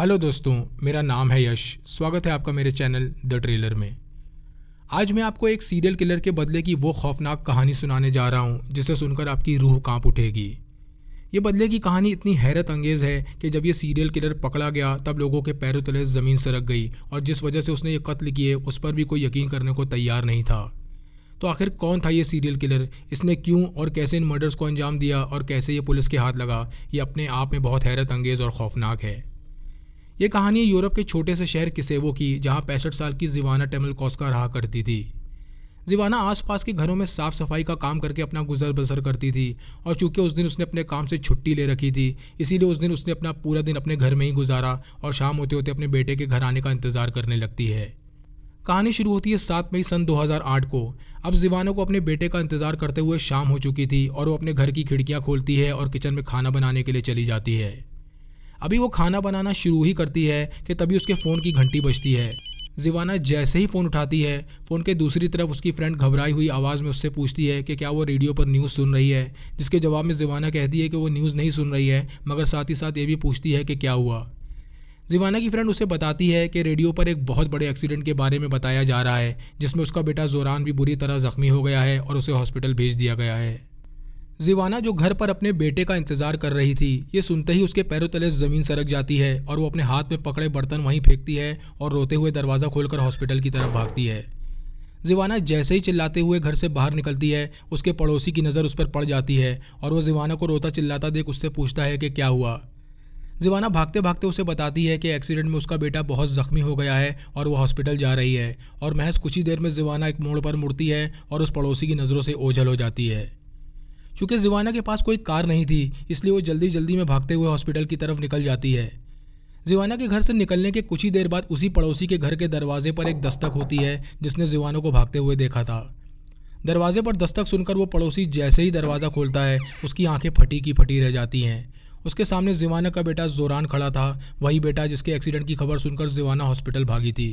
hello दोस्तों मेरा नाम है यश स्वागत है आपका मेरे चैनल द ट्रेलर में आज मैं आपको एक सीरियल किलर के बदले की वो खौफनाक कहानी सुनाने जा रहा हूँ जिसे सुनकर आपकी रूह कांप उठेगी ये बदले की कहानी इतनी हैरत अंगेज है कि जब ये सीरियल किलर पकड़ा गया तब लोगों के पैरों तले ज़मीन सरक गई और जिस वजह से उसने ये कत्ल किए उस पर भी कोई यकीन करने को तैयार नहीं था तो आखिर कौन था ये सीरियल किलर इसने क्यों और कैसे इन मर्डर्स को अंजाम दिया और कैसे ये पुलिस के हाथ लगा ये अपने आप में बहुत हैरत अंगेज और खौफनाक है ये कहानी यूरोप के छोटे से शहर किसेवो की जहाँ पैंसठ साल की जीवाना टेमल कॉस्का रहा करती थी जीवाना आसपास के घरों में साफ सफाई का काम करके अपना गुजर बसर करती थी और चूंकि उस दिन उसने अपने काम से छुट्टी ले रखी थी इसीलिए उस दिन उसने अपना पूरा दिन अपने घर में ही गुजारा और शाम होते होते अपने बेटे के घर आने का इंतजार करने लगती है कहानी शुरू होती है सात मई सन 2008 को अब जीवानों को अपने बेटे का इंतजार करते हुए शाम हो चुकी थी और वो अपने घर की खिड़कियां खोलती है और किचन में खाना बनाने के लिए चली जाती है अभी वो खाना बनाना शुरू ही करती है कि तभी उसके फ़ोन की घंटी बजती है जिवाना जैसे ही फ़ोन उठाती है फ़ोन के दूसरी तरफ उसकी फ्रेंड घबराई हुई आवाज़ में उससे पूछती है कि क्या वो रेडियो पर न्यूज़ सुन रही है जिसके जवाब में जिवाना कहती है कि वो न्यूज़ नहीं सुन रही है मगर साथ ही साथ ये भी पूछती है कि क्या हुआ जिवाना की फ्रेंड उसे बताती है कि रेडियो पर एक बहुत बड़े एक्सीडेंट के बारे में बताया जा रहा है जिसमें उसका बेटा जोरान भी बुरी तरह ज़ख्मी हो गया है और उसे हॉस्पिटल भेज दिया गया है जीवाना जो घर पर अपने बेटे का इंतजार कर रही थी ये सुनते ही उसके पैरों तले जमीन सरक जाती है और वो अपने हाथ में पकड़े बर्तन वहीं फेंकती है और रोते हुए दरवाजा खोलकर हॉस्पिटल की तरफ भागती है जीवाना जैसे ही चिल्लाते हुए घर से बाहर निकलती है उसके पड़ोसी की नज़र उस पर पड़ जाती है और वो जिवाना को रोता चिल्लाता देख उससे पूछता है कि क्या हुआ जीवाना भागते भागते उसे बताती है कि एक्सीडेंट में उसका बेटा बहुत ज़ख्मी हो गया है और वो हॉस्पिटल जा रही है और महज कुछ ही देर में जीवाना एक मोड़ पर मुड़ती है और उस पड़ोसी की नज़रों से ओझल हो जाती है चूँकि जीवाना के पास कोई कार नहीं थी इसलिए वो जल्दी जल्दी में भागते हुए हॉस्पिटल की तरफ निकल जाती है जीवाना के घर से निकलने के कुछ ही देर बाद उसी पड़ोसी के घर के दरवाजे पर एक दस्तक होती है जिसने जीवानों को भागते हुए देखा था दरवाजे पर दस्तक सुनकर वो पड़ोसी जैसे ही दरवाज़ा खोलता है उसकी आंखें फटी की फटी रह जाती हैं उसके सामने जीवाना का बेटा जोरान खड़ा था वही बेटा जिसके एक्सीडेंट की खबर सुनकर जीवाना हॉस्पिटल भागी थी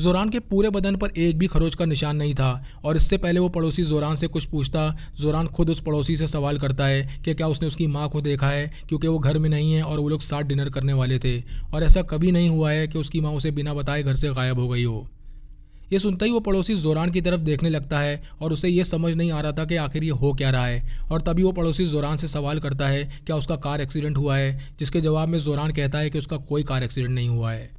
जोरान के पूरे बदन पर एक भी खरोच का निशान नहीं था और इससे पहले वो पड़ोसी जोरान से कुछ पूछता जोरान खुद उस पड़ोसी से सवाल करता है कि क्या उसने उसकी माँ को देखा है क्योंकि वो घर में नहीं है और वो लोग साथ डिनर करने वाले थे और ऐसा कभी नहीं हुआ है कि उसकी माँ उसे बिना बताए घर से गायब हो गई हो ये सुनते ही वो पड़ोसी जोरान की तरफ देखने लगता है और उसे ये समझ नहीं आ रहा था कि आखिर ये हो क्या रहा है और तभी वो पड़ोसी जोरान से सवाल करता है क्या उसका कार एक्सीडेंट हुआ है जिसके जवाब में जोरान कहता है कि उसका कोई कार एक्सीडेंट नहीं हुआ है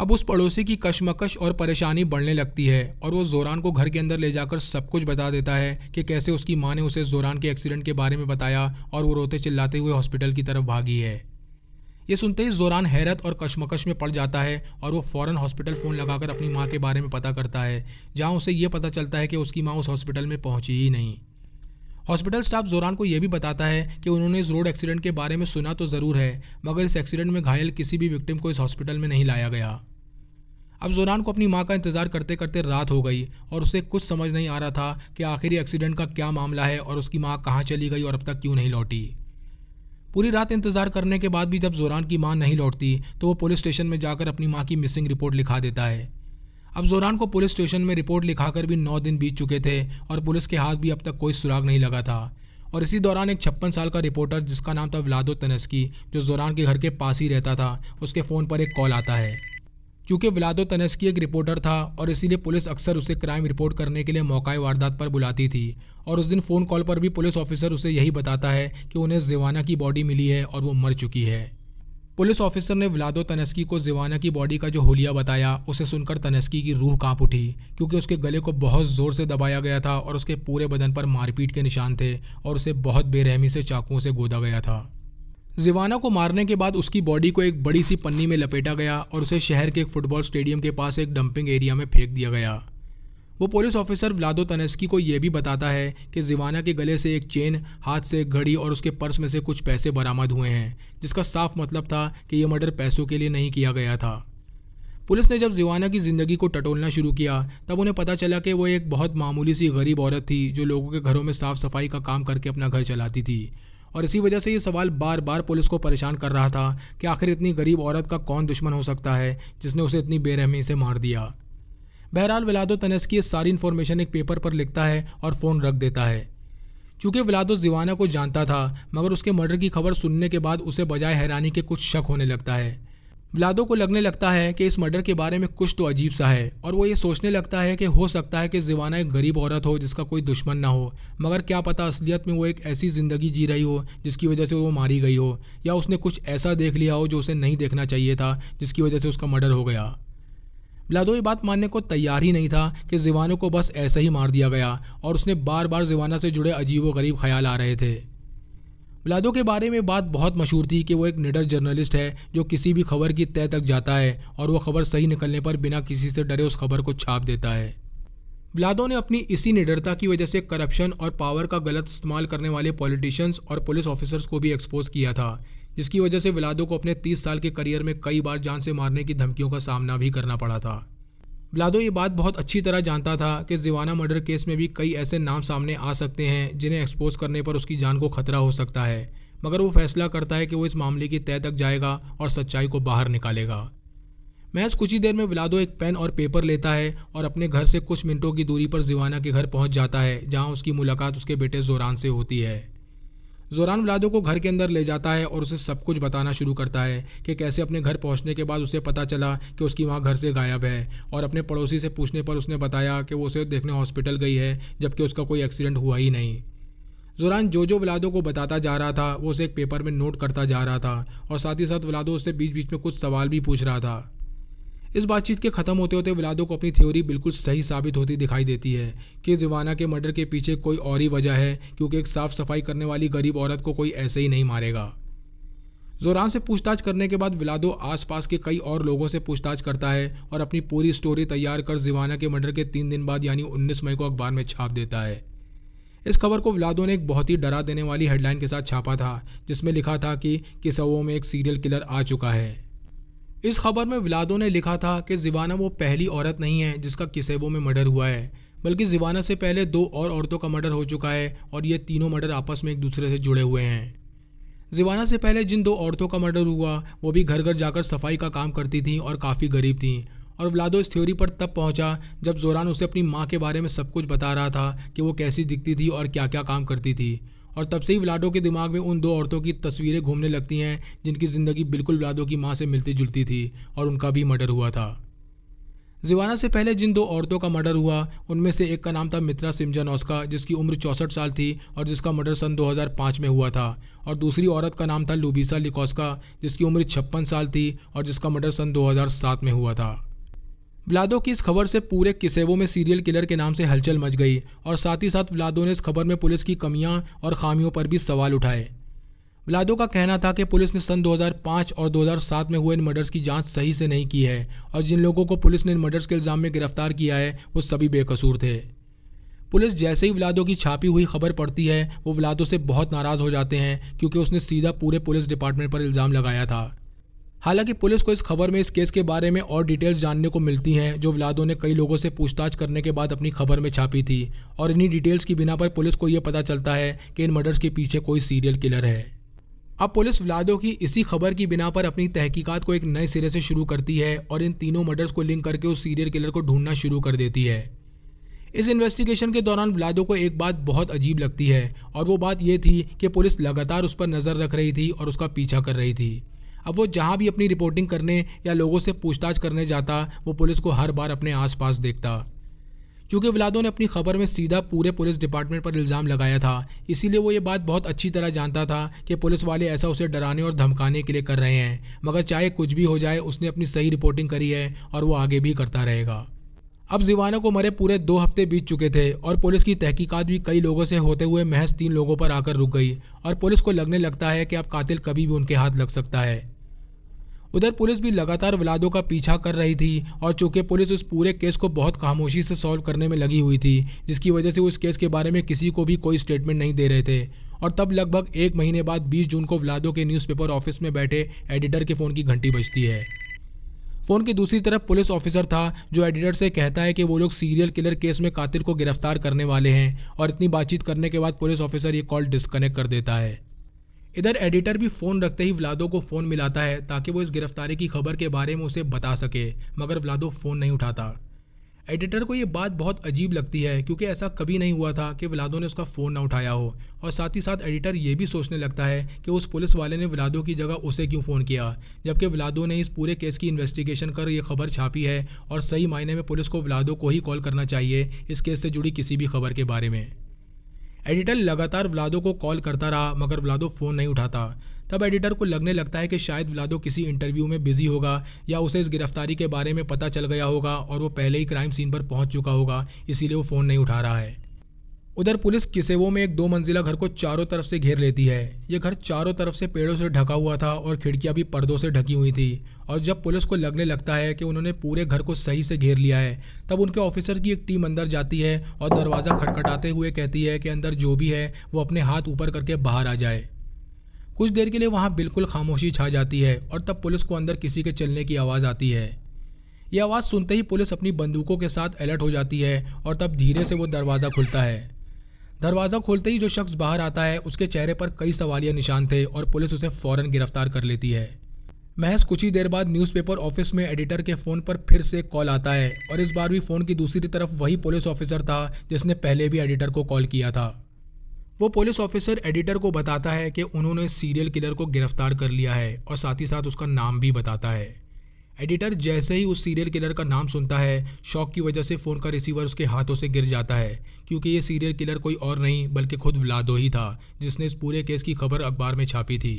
अब उस पड़ोसी की कशमकश और परेशानी बढ़ने लगती है और वो जोरान को घर के अंदर ले जाकर सब कुछ बता देता है कि कैसे उसकी माँ ने उसे जोरान के एक्सीडेंट के बारे में बताया और वो रोते चिल्लाते हुए हॉस्पिटल की तरफ भागी है ये सुनते ही जोरान हैरत और कशमकश में पड़ जाता है और वो फ़ौरन हॉस्पिटल फ़ोन लगाकर अपनी माँ के बारे में पता करता है जहाँ उसे ये पता चलता है कि उसकी माँ उस हॉस्पिटल में पहुँची ही नहीं हॉस्पिटल स्टाफ जोरान को यह भी बताता है कि उन्होंने इस रोड एक्सीडेंट के बारे में सुना तो ज़रूर है मगर इस एक्सीडेंट में घायल किसी भी विक्टिम को इस हॉस्पिटल में नहीं लाया गया अब जोरान को अपनी माँ का इंतजार करते करते रात हो गई और उसे कुछ समझ नहीं आ रहा था कि आखिर एक्सीडेंट का क्या मामला है और उसकी माँ कहाँ चली गई और अब तक क्यों नहीं लौटी पूरी रात इंतजार करने के बाद भी जब जोरान की माँ नहीं लौटती तो वो पुलिस स्टेशन में जाकर अपनी माँ की मिसिंग रिपोर्ट लिखा देता है अब जोरान को पुलिस स्टेशन में रिपोर्ट लिखाकर भी नौ दिन बीत चुके थे और पुलिस के हाथ भी अब तक कोई सुराग नहीं लगा था और इसी दौरान एक छप्पन साल का रिपोर्टर जिसका नाम था व्लादो तनस्की जो जोरान के घर के पास ही रहता था उसके फ़ोन पर एक कॉल आता है क्योंकि विलादो तनस्की एक रिपोर्टर था और इसीलिए पुलिस अक्सर उसे क्राइम रिपोर्ट करने के लिए मौका वारदात पर बुलाती थी और उस दिन फ़ोन कॉल पर भी पुलिस ऑफिसर उसे यही बताता है कि उन्हें जिवाना की बॉडी मिली है और वो मर चुकी है पुलिस ऑफिसर ने विलादो तनस्की को जिवाना की बॉडी का जो होलिया बताया उसे सुनकर तनस्की की रूह कांप उठी क्योंकि उसके गले को बहुत ज़ोर से दबाया गया था और उसके पूरे बदन पर मारपीट के निशान थे और उसे बहुत बेरहमी से चाकुओं से गोदा गया था जिवाना को मारने के बाद उसकी बॉडी को एक बड़ी सी पन्नी में लपेटा गया और उसे शहर के एक फुटबॉल स्टेडियम के पास एक डंपिंग एरिया में फेंक दिया गया वो पुलिस ऑफिसर व्लादो तनेस्की को यह भी बताता है कि जिवाना के गले से एक चेन हाथ से एक घड़ी और उसके पर्स में से कुछ पैसे बरामद हुए हैं जिसका साफ मतलब था कि यह मर्डर पैसों के लिए नहीं किया गया था पुलिस ने जब जिवाना की ज़िंदगी को टटोलना शुरू किया तब उन्हें पता चला कि वो एक बहुत मामूली सी गरीब औरत थी जो लोगों के घरों में साफ सफाई का काम करके अपना घर चलाती थी और इसी वजह से ये सवाल बार बार पुलिस को परेशान कर रहा था कि आखिर इतनी गरीब औरत का कौन दुश्मन हो सकता है जिसने उसे इतनी बेरहमी से मार दिया बहरहाल विलादो तनस की ये सारी इन्फॉर्मेशन एक पेपर पर लिखता है और फ़ोन रख देता है चूंकि विलादो जीवाना को जानता था मगर उसके मर्डर की खबर सुनने के बाद उसे बजाय हैरानी के कुछ शक होने लगता है व्लादो को लगने लगता है कि इस मर्डर के बारे में कुछ तो अजीब सा है और वो ये सोचने लगता है कि हो सकता है कि जिवाना एक गरीब औरत हो जिसका कोई दुश्मन ना हो मगर क्या पता असलियत में वो एक ऐसी ज़िंदगी जी रही हो जिसकी वजह से वो मारी गई हो या उसने कुछ ऐसा देख लिया हो जो उसे नहीं देखना चाहिए था जिसकी वजह से उसका मर्डर हो गया ब्लादो ये बात मानने को तैयार ही नहीं था कि जिवानों को बस ऐसा ही मार दिया गया और उसने बार बार जिवाना से जुड़े अजीब व गरीब ख्याल आ रहे थे व्लादो के बारे में बात बहुत मशहूर थी कि वो एक निडर जर्नलिस्ट है जो किसी भी खबर की तय तक जाता है और वो खबर सही निकलने पर बिना किसी से डरे उस खबर को छाप देता है व्लादो ने अपनी इसी निडरता की वजह से करप्शन और पावर का गलत इस्तेमाल करने वाले पॉलिटिशियंस और पुलिस ऑफिसर्स को भी एक्सपोज किया था जिसकी वजह से व्लादो को अपने 30 साल के करियर में कई बार जान से मारने की धमकियों का सामना भी करना पड़ा था ब्लादो ये बात बहुत अच्छी तरह जानता था कि जीवाना मर्डर केस में भी कई ऐसे नाम सामने आ सकते हैं जिन्हें एक्सपोज करने पर उसकी जान को खतरा हो सकता है मगर वो फैसला करता है कि वो इस मामले की तय तक जाएगा और सच्चाई को बाहर निकालेगा महज कुछ ही देर में ब्लादो एक पेन और पेपर लेता है और अपने घर से कुछ मिनटों की दूरी पर जीवाना के घर पहुंच जाता है जहां उसकी मुलाकात उसके बेटे जोरान से होती है जोरान व्लादो को घर के अंदर ले जाता है और उसे सब कुछ बताना शुरू करता है कि कैसे अपने घर पहुंचने के बाद उसे पता चला कि उसकी माँ घर से गायब है और अपने पड़ोसी से पूछने पर उसने बताया कि वो उसे देखने हॉस्पिटल गई है जबकि उसका कोई एक्सीडेंट हुआ ही नहीं जोरान जो जो व्लादो को बताता जा रहा था वो उसे एक पेपर में नोट करता जा रहा था और साथ ही साथ वलादो उससे बीच बीच में कुछ सवाल भी पूछ रहा था इस बातचीत के खत्म होते होते विलादो को अपनी थ्योरी बिल्कुल सही साबित होती दिखाई देती है कि जिवाना के मर्डर के पीछे कोई और ही वजह है क्योंकि एक साफ सफाई करने वाली गरीब औरत को कोई ऐसे ही नहीं मारेगा जोरान से पूछताछ करने के बाद विलादो आसपास के कई और लोगों से पूछताछ करता है और अपनी पूरी स्टोरी तैयार कर जिवाना के मर्डर के तीन दिन बाद यानी 19 मई को अखबार में छाप देता है इस खबर को विलादो ने एक बहुत ही डरा देने वाली हेडलाइन के साथ छापा था जिसमें लिखा था कि किसवों में एक सीरियल किलर आ चुका है इस खबर में विलादो ने लिखा था कि जिवाना वो पहली औरत नहीं है जिसका किसेवो में मर्डर हुआ है बल्कि जिवाना से पहले दो और औरतों का मर्डर हो चुका है और ये तीनों मर्डर आपस में एक दूसरे से जुड़े हुए हैं जिवाना से पहले जिन दो औरतों का मर्डर हुआ वो भी घर घर जाकर सफाई का काम करती थी और काफ़ी गरीब थी और व्लादो इस थ्योरी पर तब पहुंचा जब जोरान उसे अपनी माँ के बारे में सब कुछ बता रहा था कि वो कैसी दिखती थी और क्या क्या काम करती थी और तब से ही व्लाडो के दिमाग में उन दो औरतों की तस्वीरें घूमने लगती हैं जिनकी ज़िंदगी बिल्कुल व्लाडो की माँ से मिलती जुलती थी और उनका भी मर्डर हुआ था जिवाना से पहले जिन दो औरतों का मर्डर हुआ उनमें से एक का नाम था मित्रा सिमजन का जिसकी उम्र चौंसठ साल थी और जिसका मर्डर सन 2005 में हुआ था और दूसरी औरत का नाम था लुबिसा लिकोस्का जिसकी उम्र छप्पन साल थी और जिसका मर्डर सन 2007 में हुआ था व्लादो की इस खबर से पूरे किसेवो में सीरियल किलर के नाम से हलचल मच गई और साथ ही साथ व्लादो ने इस खबर में पुलिस की कमियां और खामियों पर भी सवाल उठाए व्लादो का कहना था कि पुलिस ने सन 2005 और 2007 में हुए इन मर्डर्स की जांच सही से नहीं की है और जिन लोगों को पुलिस ने इन मर्डर्स के इल्ज़ाम में गिरफ्तार किया है वो सभी बेकसूर थे पुलिस जैसे ही व्लादो की छापी हुई खबर पड़ती है वो व्लादो से बहुत नाराज़ हो जाते हैं क्योंकि उसने सीधा पूरे पुलिस डिपार्टमेंट पर इल्ज़ाम लगाया था हालांकि पुलिस को इस खबर में इस केस के बारे में और डिटेल्स जानने को मिलती हैं जो व्लादो ने कई लोगों से पूछताछ करने के बाद अपनी खबर में छापी थी और इन्हीं डिटेल्स की बिना पर पुलिस को यह पता चलता है कि इन मर्डर्स के पीछे कोई सीरियल किलर है अब पुलिस व्लादो की इसी खबर की बिना पर अपनी तहकीकात को एक नए सिरे से शुरू करती है और इन तीनों मर्डर्स को लिंक करके उस सीरियल किलर को ढूंढना शुरू कर देती है इस इन्वेस्टिगेशन के दौरान व्लादो को एक बात बहुत अजीब लगती है और वो बात यह थी कि पुलिस लगातार उस पर नज़र रख रही थी और उसका पीछा कर रही थी अब वो जहाँ भी अपनी रिपोर्टिंग करने या लोगों से पूछताछ करने जाता वो पुलिस को हर बार अपने आसपास देखता क्योंकि विलादो ने अपनी खबर में सीधा पूरे पुलिस डिपार्टमेंट पर इल्ज़ाम लगाया था इसीलिए वो ये बात बहुत अच्छी तरह जानता था कि पुलिस वाले ऐसा उसे डराने और धमकाने के लिए कर रहे हैं मगर चाहे कुछ भी हो जाए उसने अपनी सही रिपोर्टिंग करी है और वो आगे भी करता रहेगा अब जीवाना को मरे पूरे दो हफ्ते बीत चुके थे और पुलिस की तहकीकात भी कई लोगों से होते हुए महज तीन लोगों पर आकर रुक गई और पुलिस को लगने लगता है कि अब कातिल कभी भी उनके हाथ लग सकता है उधर पुलिस भी लगातार विलादों का पीछा कर रही थी और चूंकि पुलिस उस पूरे केस को बहुत खामोशी से सॉल्व करने में लगी हुई थी जिसकी वजह से उस केस के बारे में किसी को भी कोई स्टेटमेंट नहीं दे रहे थे और तब लगभग एक महीने बाद 20 जून को व्लादो के न्यूज़पेपर ऑफिस में बैठे एडिटर के फ़ोन की घंटी बजती है फोन की दूसरी तरफ पुलिस ऑफिसर था जो एडिटर से कहता है कि वो लोग सीरियल किलर केस में कातिल को गिरफ्तार करने वाले हैं और इतनी बातचीत करने के बाद पुलिस ऑफिसर ये कॉल डिस्कनेक्ट कर देता है इधर एडिटर भी फ़ोन रखते ही व्लादो को फ़ोन मिलाता है ताकि वो इस गिरफ्तारी की खबर के बारे में उसे बता सके मगर व्लादो फ़ोन नहीं उठाता एडिटर को ये बात बहुत अजीब लगती है क्योंकि ऐसा कभी नहीं हुआ था कि विलादो ने उसका फ़ोन ना उठाया हो और साथ ही साथ एडिटर ये भी सोचने लगता है कि उस पुलिस वाले ने विलादो की जगह उसे क्यों फ़ोन किया जबकि विलादो ने इस पूरे केस की इन्वेस्टिगेशन कर ये खबर छापी है और सही मायने में पुलिस को विलादो को ही कॉल करना चाहिए इस केस से जुड़ी किसी भी खबर के बारे में एडिटर लगातार व्लादो को कॉल करता रहा मगर व्लादो फ़ोन नहीं उठाता तब एडिटर को लगने लगता है कि शायद व्लादो किसी इंटरव्यू में बिजी होगा या उसे इस गिरफ्तारी के बारे में पता चल गया होगा और वो पहले ही क्राइम सीन पर पहुंच चुका होगा इसीलिए वो फ़ोन नहीं उठा रहा है उधर पुलिस किसेवो में एक दो मंजिला घर को चारों तरफ से घेर लेती है ये घर चारों तरफ से पेड़ों से ढका हुआ था और खिड़कियां भी पर्दों से ढकी हुई थी और जब पुलिस को लगने लगता है कि उन्होंने पूरे घर को सही से घेर लिया है तब उनके ऑफिसर की एक टीम अंदर जाती है और दरवाज़ा खटखटाते हुए कहती है कि अंदर जो भी है वो अपने हाथ ऊपर करके बाहर आ जाए कुछ देर के लिए वहाँ बिल्कुल खामोशी छा जाती है और तब पुलिस को अंदर किसी के चलने की आवाज़ आती है यह आवाज़ सुनते ही पुलिस अपनी बंदूकों के साथ अलर्ट हो जाती है और तब धीरे से वो दरवाज़ा खुलता है दरवाज़ा खोलते ही जो शख्स बाहर आता है उसके चेहरे पर कई सवालिया निशान थे और पुलिस उसे फौरन गिरफ्तार कर लेती है महज कुछ ही देर बाद न्यूज़पेपर ऑफिस में एडिटर के फ़ोन पर फिर से कॉल आता है और इस बार भी फ़ोन की दूसरी तरफ वही पुलिस ऑफिसर था जिसने पहले भी एडिटर को कॉल किया था वो पुलिस ऑफिसर एडिटर को बताता है कि उन्होंने सीरियल किलर को गिरफ्तार कर लिया है और साथ ही साथ उसका नाम भी बताता है एडिटर जैसे ही उस सीरियल किलर का नाम सुनता है शौक की वजह से फ़ोन का रिसीवर उसके हाथों से गिर जाता है क्योंकि ये सीरियल किलर कोई और नहीं बल्कि खुद व्लादो ही था जिसने इस पूरे केस की खबर अखबार में छापी थी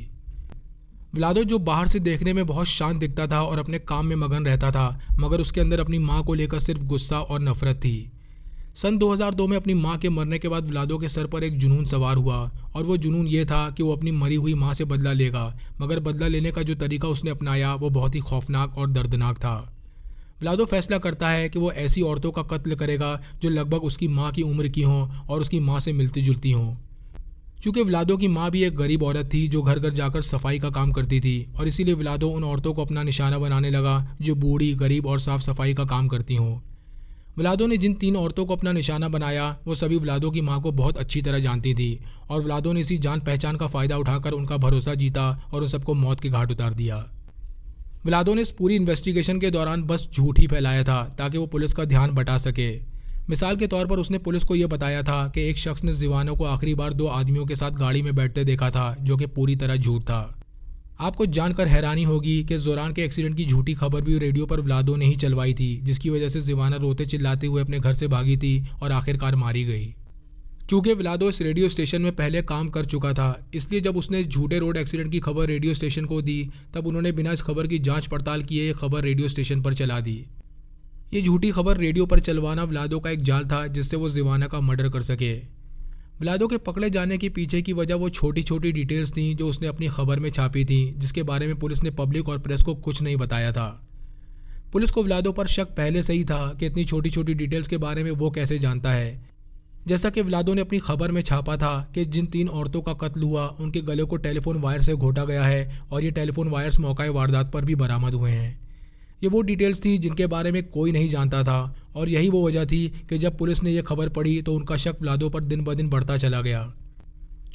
व्लादो जो बाहर से देखने में बहुत शांत दिखता था और अपने काम में मगन रहता था मगर उसके अंदर अपनी माँ को लेकर सिर्फ गुस्सा और नफरत थी सन 2002 में अपनी माँ के मरने के बाद व्लादो के सर पर एक जुनून सवार हुआ और वो जुनून ये था कि वो अपनी मरी हुई माँ से बदला लेगा मगर बदला लेने का जो तरीका उसने अपनाया वो बहुत ही खौफनाक और दर्दनाक था व्लादो फैसला करता है कि वो ऐसी औरतों का कत्ल करेगा जो लगभग उसकी माँ की उम्र की हों और उसकी माँ से मिलती जुलती हों चूंकि व्लादो की माँ भी एक गरीब औरत थी जो घर घर जाकर सफाई का काम करती थी और इसीलिए व्लादो उन औरतों को अपना निशाना बनाने लगा जो बूढ़ी गरीब और साफ सफाई का काम करती हों व्लादो ने जिन तीन औरतों को अपना निशाना बनाया वो सभी व्लादो की माँ को बहुत अच्छी तरह जानती थी और व्लादो ने इसी जान पहचान का फ़ायदा उठाकर उनका भरोसा जीता और उन सबको मौत के घाट उतार दिया व्लादो ने इस पूरी इन्वेस्टिगेशन के दौरान बस झूठ ही फैलाया था ताकि वो पुलिस का ध्यान बटा सके मिसाल के तौर पर उसने पुलिस को यह बताया था कि एक शख्स ने जीवानों को आखिरी बार दो आदमियों के साथ गाड़ी में बैठते देखा था जो कि पूरी तरह झूठ था आपको जानकर हैरानी होगी कि जोरान के एक्सीडेंट की झूठी खबर भी रेडियो पर व्लादो ने ही चलवाई थी जिसकी वजह से जिवाना रोते चिल्लाते हुए अपने घर से भागी थी और आखिरकार मारी गई चूंकि व्लादो इस रेडियो स्टेशन में पहले काम कर चुका था इसलिए जब उसने झूठे रोड एक्सीडेंट की खबर रेडियो स्टेशन को दी तब उन्होंने बिना इस खबर की जाँच पड़ताल किए ये खबर रेडियो स्टेशन पर चला दी ये झूठी खबर रेडियो पर चलवाना व्लादो का एक जाल था जिससे वो जिवाना का मर्डर कर सके बिलादो के पकड़े जाने के पीछे की वजह वो छोटी छोटी डिटेल्स थी जो उसने अपनी खबर में छापी थी जिसके बारे में पुलिस ने पब्लिक और प्रेस को कुछ नहीं बताया था पुलिस को विलादो पर शक पहले से ही था कि इतनी छोटी छोटी डिटेल्स के बारे में वो कैसे जानता है जैसा कि विलादो ने अपनी खबर में छापा था कि जिन तीन औरतों का कत्ल हुआ उनके गले को टेलीफोन वायर से घोटा गया है और ये टेलीफोन वायर्स मौका वारदात पर भी बरामद हुए हैं ये वो डिटेल्स थी जिनके बारे में कोई नहीं जानता था और यही वो वजह थी कि जब पुलिस ने यह खबर पढ़ी तो उनका शक व्लादो पर दिन ब दिन बढ़ता चला गया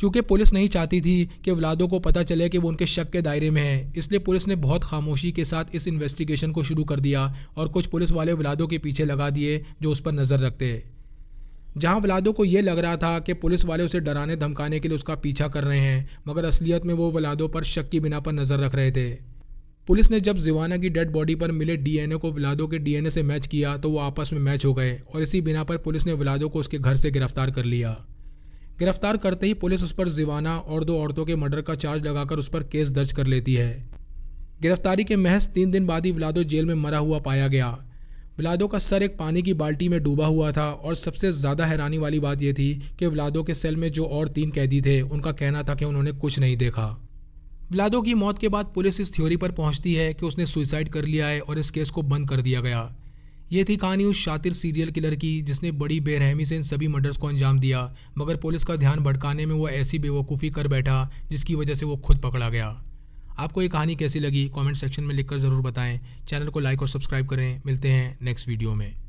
चूंकि पुलिस नहीं चाहती थी कि व्लादो को पता चले कि वो उनके शक के दायरे में है इसलिए पुलिस ने बहुत खामोशी के साथ इस इन्वेस्टिगेशन को शुरू कर दिया और कुछ पुलिस वाले व्लादो के पीछे लगा दिए जो उस पर नज़र रखते जहां व्लादो को यह लग रहा था कि पुलिस वाले उसे डराने धमकाने के लिए उसका पीछा कर रहे हैं मगर असलियत में वो व्लादो पर शक की बिना पर नज़र रख रहे थे पुलिस ने जब जिवाना की डेड बॉडी पर मिले डीएनए को विलादो के डीएनए से मैच किया तो वो आपस में मैच हो गए और इसी बिना पर पुलिस ने विलादो को उसके घर से गिरफ्तार कर लिया गिरफ्तार करते ही पुलिस उस पर जिवाना और दो औरतों के मर्डर का चार्ज लगाकर उस पर केस दर्ज कर लेती है गिरफ्तारी के महज तीन दिन बाद ही विलादो जेल में मरा हुआ पाया गया विलादो का सर एक पानी की बाल्टी में डूबा हुआ था और सबसे ज़्यादा हैरानी वाली बात यह थी कि विलादो के सेल में जो और तीन कैदी थे उनका कहना था कि उन्होंने कुछ नहीं देखा व्लादो की मौत के बाद पुलिस इस थ्योरी पर पहुंचती है कि उसने सुइसाइड कर लिया है और इस केस को बंद कर दिया गया ये थी कहानी उस शातिर सीरियल किलर की जिसने बड़ी बेरहमी से इन सभी मर्डर्स को अंजाम दिया मगर पुलिस का ध्यान भटकाने में वो ऐसी बेवकूफ़ी कर बैठा जिसकी वजह से वो खुद पकड़ा गया आपको ये कहानी कैसी लगी कमेंट सेक्शन में लिखकर ज़रूर बताएं चैनल को लाइक और सब्सक्राइब करें मिलते हैं नेक्स्ट वीडियो में